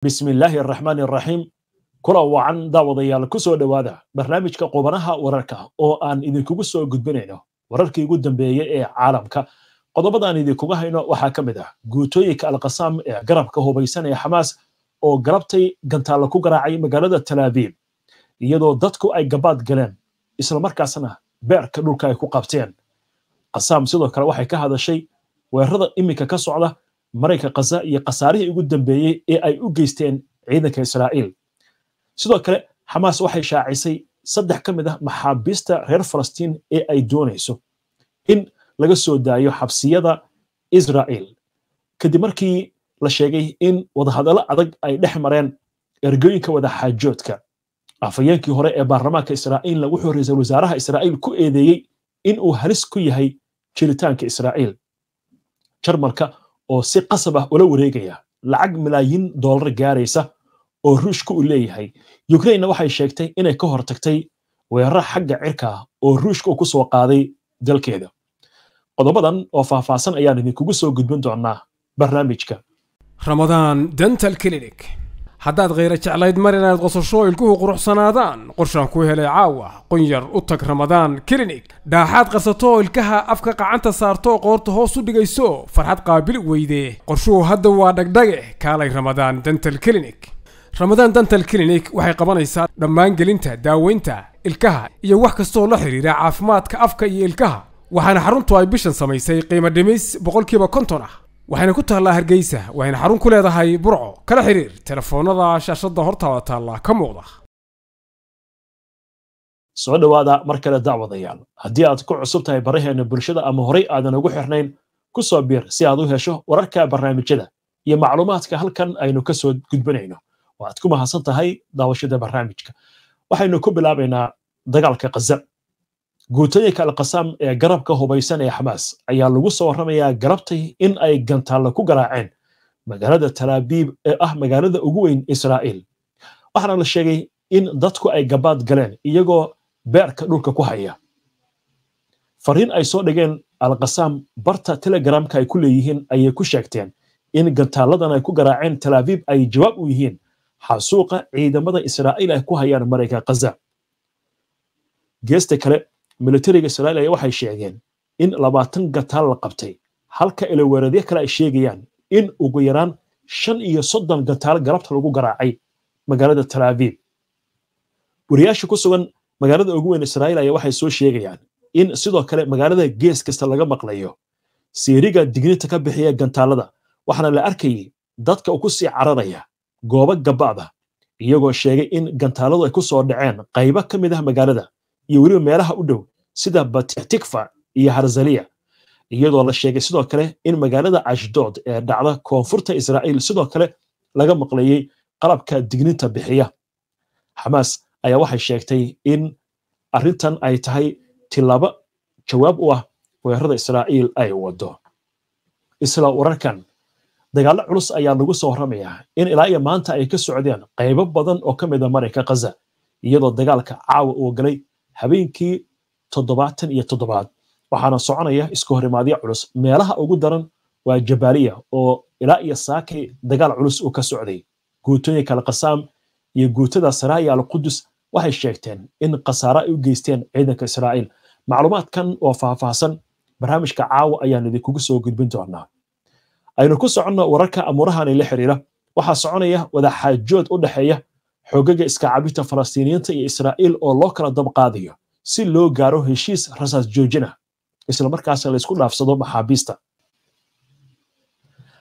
bismillaahi araxmaani araxiim kula wacan daawadayaal ku soo dhowaada barnaamijka qubanaha wararka oo aan idinkugu soo gudbinayno wararkii ugu dambeeyey ee caalamka qodobada aan idinkuga hayno waxaa ka mid ah guutooyinka alqasaam ee garabka hubaysan ee xamaas oo galabtay gantaalla ku garaacay magaalada talaabiib iyadoo dadku ay gabaad galeen islamarkaasna beerka dhulka ay ku qabteen qasaam sidoo kale waxay ka hadashay weerarada iminka ka socda maraykanka khaza iyo khasaarihii ugu dambeeyey ee ay u geysteen ciidanka israa'iil sidoo kale xamaas waxay shaacisay saddex ka mid ah maxaabiista reer falastiin ee ay doonayso in laga soo daayo xabsiyada israa'iil kadib markii la sheegay in wadahadallo adag ay dhex mareen ergooyinka wadaxaajoodka afhayeenkii hore ee baarlamaanka israa'iilna wuxuu ra-iisul wasaaraha israa'iil ku eedeeyey in uu halis ku yahay jiritaanka israa'iil jarmalka oo si qasab ah ula wareegaya lacag malaayiin doolar gaaraysa oo ruushka uu leeyahay yukrainna waxay sheegtay inay ka hor tagtay weerar xagga cirka ah oo ruushka uu ku soo qaaday dalkeeda qodobadan oo faahfaahsan ayaan idinkugu soo gudbin doonaa barnaamijka ramadaan dental clinic haddaad khayra jeclayd mar inaad qosasho ilkuhu quruxsanaadaan qorshaan ku helay caawa qunyar u tag ramadaan kilinig dhaaxaad qasato ilkaha afka qacanta saarto qoorta hoos u dhigayso farxad qaabil weyde qorshuhu hadda waa dhagdhage kaalay ramadaan dental kilinig ramadaan dental kilinig waxay qabanaysaa dhammaan gelinta daaweynta ilkaha iyo wax kastoo la xidhiira caafimaadka afka iyo ilkaha waxaana xaruntu ay bishan samaysay qiimo dhimis boqolkiiba konton ah waxayna ku taallaa hargeysa waxayna xarun ku leedahay burco kala xiriir telefoonada shaashadda hortaada taallaa ka muuqda soo dhawaada mar kale dacwadayaal haddii aad ku cusub tahay baraheenna bulshada ama horay aadan ugu xirnayn ku soo biir si aad u hesho wararka barnaamijyada iyo macluumaadka halkan aynu ka soo gudbinayno oo aad ku mahadsan tahay daawashada barnaamijka waxaynu ku bilaabaynaa dagaalka khaza guutooyinka alkasaam ee garabka hubaysan ee xamaas ayaa lagu soo warramayaa garabtay in ay gantaallo ku garaaceen magaalada talaabiib ee ah magaalada ugu weyn israa'iil waxaana la sheegay in dadku ay gabaad galeen iyagoo beerka dhulka ku haya fariin ay soo dhigeen alkasaam barta telegramka ay ku leeyihiin ayay ku sheegteen in gantaalladan ay ku garaaceen talaabiib ay jawaab u yihiin xasuuqa ciidamada israa'iil ay ku hayaan mareyka khaza geesta kale militariga Soomaaliya waxay sheegeen in labaatan gataal la qabtay halka ilawaradyo kale ay sheegayaan in ugu yaraan shan iyo soddon gataal galabta lagu garaacay magaalada Tel Aviv wariyaasha ku sugan magaalada ugu weyn Israa'iil ayaa waxay soo sheegayaan in sidoo kale magaalada gees kasta laga maqlayo siiriga digniinta ka bixiya gantaalada waxaana la arkayay dadka ku sii cararaya goobo gabaada iyagoo sheegay in gantaaladu ay ku soo dhaceen qaybo ka mid ah magaalada iyo weliba meelaha u dhow sida batikfa iyo harzaliya iyadoo la sheegay sidoo kale in magaalada ashdood ee dhacda koonfurta israa'iil sidoo kale laga maqlayey qalabka digninta bixiya xamaas ayaa waxay sheegtay in arrintan ay tahay tilaabo jawaab u ah weerarada israa'iil ay waddo isla wararkan dagaalo culus ayaa lagu soo warramayaa in ilaa iyo maanta ay ka socdeen qaybo badan oo ka mida ah marinka khaza iyadoo dagaalka caawa uu galay habeenkii toddobaatan iyo toddobaad waxaana soconaya iska horimaadyo culus meelaha ugu daran waa jabaaliya oo ilaa iyo saakay dagaal culus uu ka socday guutooyinka alqasaam iyo guutada saraaya alqudus waxay sheegteen in khasaare ay u geysteen ciidanka israa'iil macluumaadkan oo faahfaahsan barnaamijka caawa ayaan idinkugu soo gudbin doonaa aynu ku soconno wararka amuurahani la xiriira waxaa soconaya wadaxaajood u dhexeeya xoogagga iskacaabinta falastiiniyiinta iyo israa'iil oo loo kala dabqaadayo si loo gaaro heshiis rasaas joojina ah islamarkaasna laysku dhaafsado maxaabiista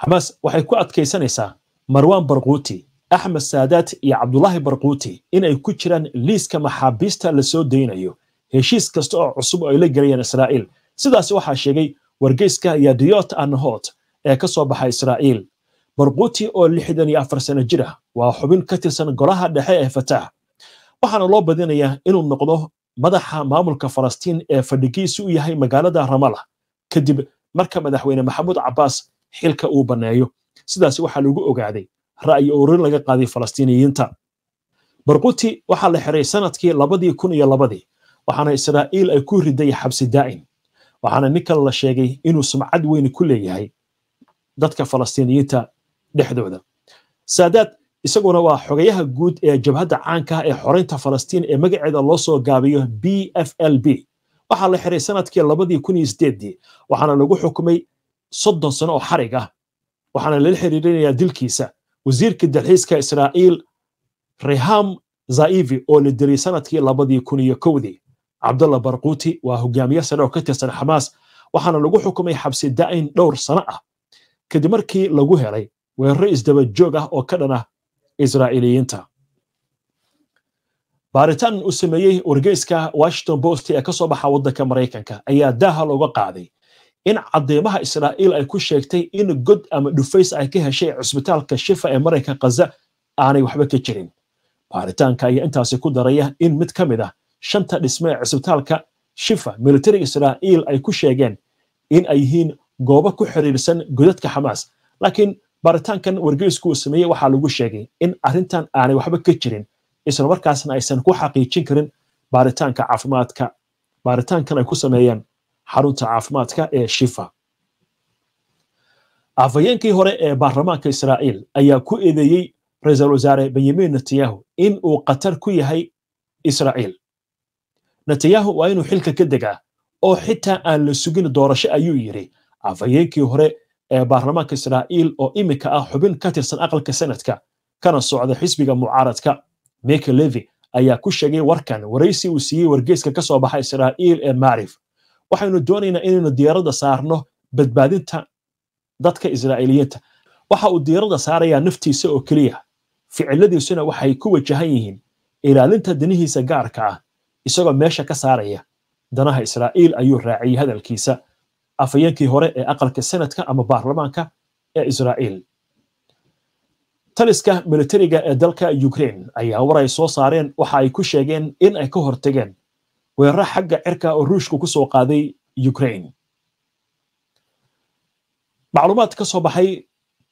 xamaas waxay ku adkaysanaysaa marwaan barquuti axmed saadaat iyo cabdulaahi barquuti inay ku jiraan liiska maxaabiista lasoo daynayo heshiis kasta oo cusub oo ay la gelayaan israa'iil sidaas waxaa sheegay wargeyska yadiyot anhot ee ka soo baxa israa'iil barquuti oo lixdan iyo afar sano jir ah waa xubin ka tirsan golaha dhexe ee fatax waxaana loo badinayaa inuu noqdo madaxa maamulka falastiin ee fadhigiisu u yahay magaalada ramalah kadib marka madaxweyne maxamuud cabaas xilka uu banneeyo sidaas waxaa lagu ogaaday ra'yi ururin laga qaaday falastiiniyiinta barquti waxaa la xiray sanadkii labadii kun iyo labadii waxaana israa'iil ay ku riday xabsi daa'im waxaana ninkan la sheegay inuu sumcad weyni ku leeyahay dadka falastiiniyiinta dhexdooda saadaad isaguna waa xogayaha guud ee jabhadda caankaah ee xoraynta falastiin ee magaceeda loosoo gaabiyo b f l b waxaa la xiray sanadkii labadii kun iyo sideeddii waxaana lagu xukumay soddon sano oo xarig ah waxaana lala xiriirinayaa dilkiisa wasiirka dalxiiska israa'iil reham zaivi oo la dilay sanadkii labadii kun iyo kowdii cabdalla barquuti waa hogaamiye sare oo ka tirsan xamaas waxaana lagu xukumay xabsi da'in dhowr sano ah kadib markii lagu helay weeraro isdaba joog ah oo ka dhan ah israa'iiliyiinta baaritaan u sameeyey wargeyska washington bost ee ka soo baxa waddanka maraykanka ayaa daaha looga qaaday in cadeymaha israa'iil ay ku sheegtay in god ama dhufays ay ka heshay cusbitaalka shifa ee maraykan khaza aanay waxba ka jirin baaritaanka ayaa intaasi ku daraya in mid ka mid ah shanta dhisme ee cusbitaalka shifa militari israa'iil ay ku sheegeen in ay yihiin goobo ku xiriirsan godadka xamaas laakiin baaritaankan wargeysku uu sameeyey waxaa lagu sheegay in arintan aanay waxba ka jirin islamarkaasna aysan ku xaqiijin karin baaritaanka caafimaadka baaritaankan ay ku sameeyeen xarunta caafimaadka ee shifa afhayeenkii hore ee baarlamaanka israa'iil ayaa ku eedeeyey ra-iisul wasaare benyamin netanyahu in uu khatar ku yahay israa'iil netanyahu waa inuu xilka ka degaa oo xitaa aan la sugin doorasho ayuu yidhi afhayeenkii hore ee baarlamaanka israa'iil oo iminka ah xubin ka tirsan aqalka senatka kana socda xisbiga mucaaradka mike levi ayaa ku sheegay warkan waraysi uu siiyey wargeyska ka soo baxa israa'iil ee maarif waxaynu doonaynaa inaynu diyaaradda saarno badbaadinta dadka israa'iiliyiinta waxa uu diyaaradda saarayaa naftiisa oo keliya ficiladiisuna waxay ku wajahan yihiin ilaalinta danihiisa gaarka ah isagoo meesha ka saaraya danaha israa'iil ayuu raaciyey hadalkiisa afayeenkii hore ee aqalka senatka ama baarlamaanka ee israa'iil taliska militariga ee dalka ukraine ayaa war ay soo saareen waxa ay ku sheegeen in ay ka hortageen weerar xagga cirka oo ruushku ku soo qaaday ukraine macluumaad ka soo baxay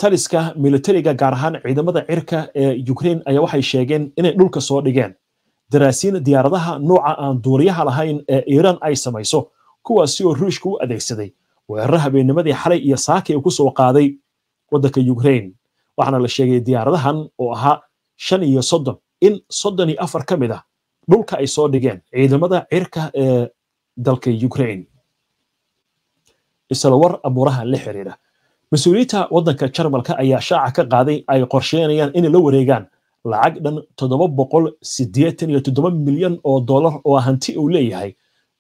taliska militariga gaar ahaan ciidamada cirka ee ukraine ayaa waxay sheegeen inay dhulka soo dhigeen daraasiin diyaaradaha nooca aan duuliyaha lahayn ee iiraan ay samayso kuwaasi oo ruushka u adeegsaday weerarra habeennimadii xalay iyo saakay uu ku soo qaaday waddanka ukrain waxaana la sheegay diyaaradahan oo ahaa shan iyo soddon in soddon iyo afar ka mid ah dhulka ay soo dhigeen ciidamada cirka ee dalka ukraine isla war abuuraha la xiriira mas-uuliyiinta waddanka jarmalka ayaa shaaca ka qaaday ay qorsheynayaan inay la wareegaan lacag dhan toddoba boqol siddeetan iyo toddoba milyan oo dollar oo hanti uu leeyahay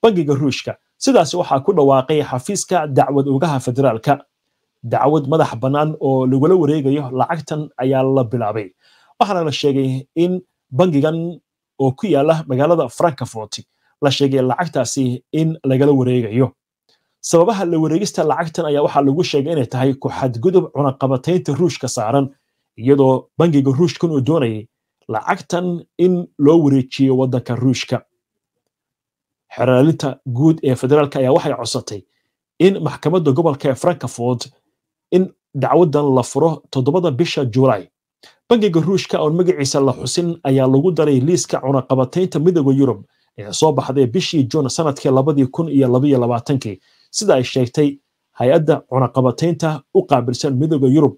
bangiga ruushka sidaas waxaa ku dhawaaqay xafiiska dacwad ogaha federaalka dacwad madax bannaan oo lagula wareegayo lacagtan ayaa la bilaabay waxaana la sheegay in bangigan oo ku yaala magaalada frankafort la sheegay lacagtaasi in lagala wareegayo sababaha la wareegista lacagtan ayaa waxaa lagu sheegay inay tahay ku xadgudub cunaqabataynta ruushka saaran iyadoo bangiga ruushkan uu doonayay lacagtan in loo wareejiyo waddanka ruushka xeraalinta guud ee federaalk ayaa waxay codsatay in maxkamadda gobolka ee frankfort in dacwadan la furo toddobada bisha julaay bangiga ruushka oon magaciisa la xusin ayaa lagu daray liiska cunaqabataynta midooda yurub ee soo baxday bishii juun sanadkii labadii kun iyo labaiyo labaatankii sida ay sheegtay hay-adda cunaqabataynta u qaabilsan midooda yurub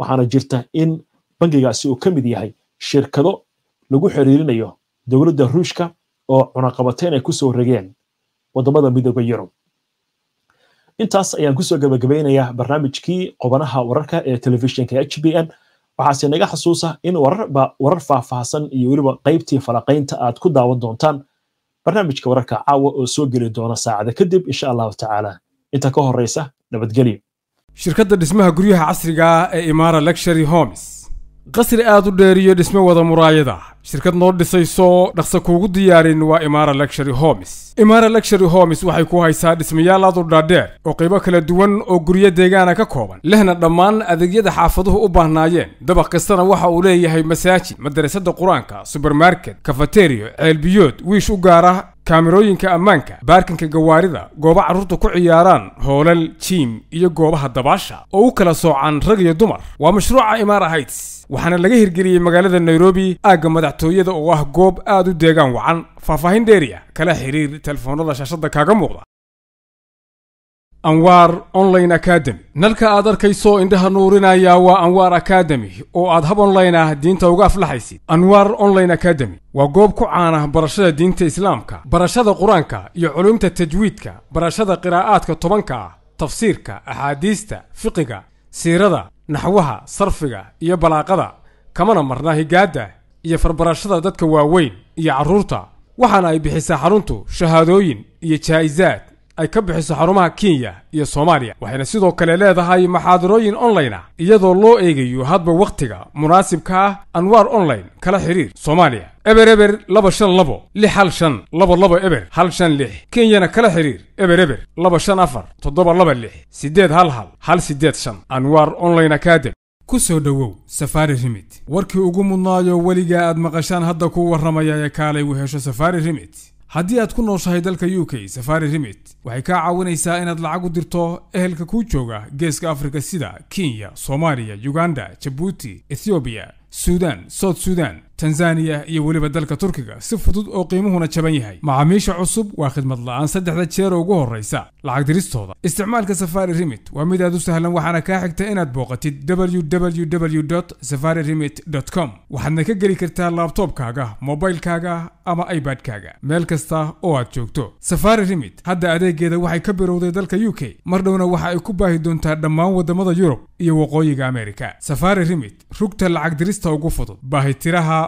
waxaana jirta in bangigaasi uu ka mid yahay shirkado lagu xiriirinayo dowladda ruushka oo cunaqabateyn ay kusoo rageen waddamada midooda yurub intaas ayaan kusoo gabagabaynayaa barnaamijkii qobanaha wararka ee telefishinka h b n waxaase naga xasuusa in wararba warar faahfaahsan iyo weliba qaybtii falaqaynta aad ku daawan doontaan barnaamijka wararka caawa oo soo geli doona saacada kadib insha allahu tacaala inta ka horeysa nabadgelyo shirkadda dhismaha guryaha casriga ah ee imaara lectury homes qasri aad u dheeriyo dhismo wada muraayad shirkad noo dhisayso dhaqsa kuugu diyaarin waa imaara luxury homes imaara luxury homes waxay ku haysaa dhismayaal aad u dhaadheer oo qaybo kala duwan oo guryo deegaana ka kooban lehna dhammaan adeegyada xaafaduhu u baahnaayeen dabaq kastana waxa uu leeyahay masaajid madarasada qur-aanka subermarket kafateriyo ceelbiyood wiish u gaara kaamirooyinka ammaanka baarkinka gawaarida goobo carruurta ku ciyaaraan hoolal jiim iyo goobaha dabaasha oo u kala soocaan rag iyo dumar waa mashruuca imaara hayts waxaana laga hirgeliyey magaalada nairobi aagga madaxtooyada oo ah goob aad u deegaan wacan faahfaahin dheeriya kala xiriir telefoonada shaashadda kaaga muuqda anwaar online academy nalka aad arkayso indhaha nuurinaya waa anwaar akademi oo aad hab online ah diinta uga aflaxaysid anwaar online academy waa goob ku caanah barashada diinta islaamka barashada qur-aanka iyo culumta tajwiidka barashada qiraa'aadka tobanka ah tafsiirka axaadiista fiqiga siirada naxwaha sarfiga iyo balaaqada kamana marna higaadda iyo farbarashada dadka waaweyn iyo carruurta waxaana ay bixisaa xaruntu shahaadooyin iyo jaa'isaad ay ka bixiso xarumaha kenya iyo soomaaliya waxayna sidoo kale leedahay maxaadarooyin online ah iyadoo loo eegayo hadba wakhtiga munaasibka ah anwaar online kala xiriir soomaaliya eber eber laba shan labo lix hal shan labo labo eber hal shan lix kenyana kala xiriir eber eber laba shan afar toddoba laba lix siddeed hal hal hal siddeed shan anwaar online academ ku soo dhowow safaari rimit warkii ugu mudnaayo weligaa aad maqashaan hadda ku warramaya ee kaalay uu hesho safaari rimit haddii aad ku nooshahay dalka u k safari rimit waxay kaa caawinaysaa inaad lacag u dirto ehelka kuu jooga geeska afrika sida kenya soomaaliya uganda jabuuti ethoobiya suudaan south suudan tanzaniya iyo weliba dalka turkiga si fudud oo qiimuhuna jaban yahay macaamiisha cusub waa khidmad la'aan saddexda jeer oo ugu horraysa lacag diristooda isticmaalka safari remit waa mid aad u sahlan waxaana kaa xigta inaad booqatid www safari remit com waxaadna ka geli kartaa laabtoobkaaga mobilkaaga ama ibadkaaga meel kasta oo aad joogto safari remit hadda adeegeeda waxay ka bilowday dalka u k mar dhowna waxa ay ku baahi doontaa dhammaan waddamada yurub iyo waqooyiga amerika safari remit rugta lacag dirista ugu fudud baahitiraha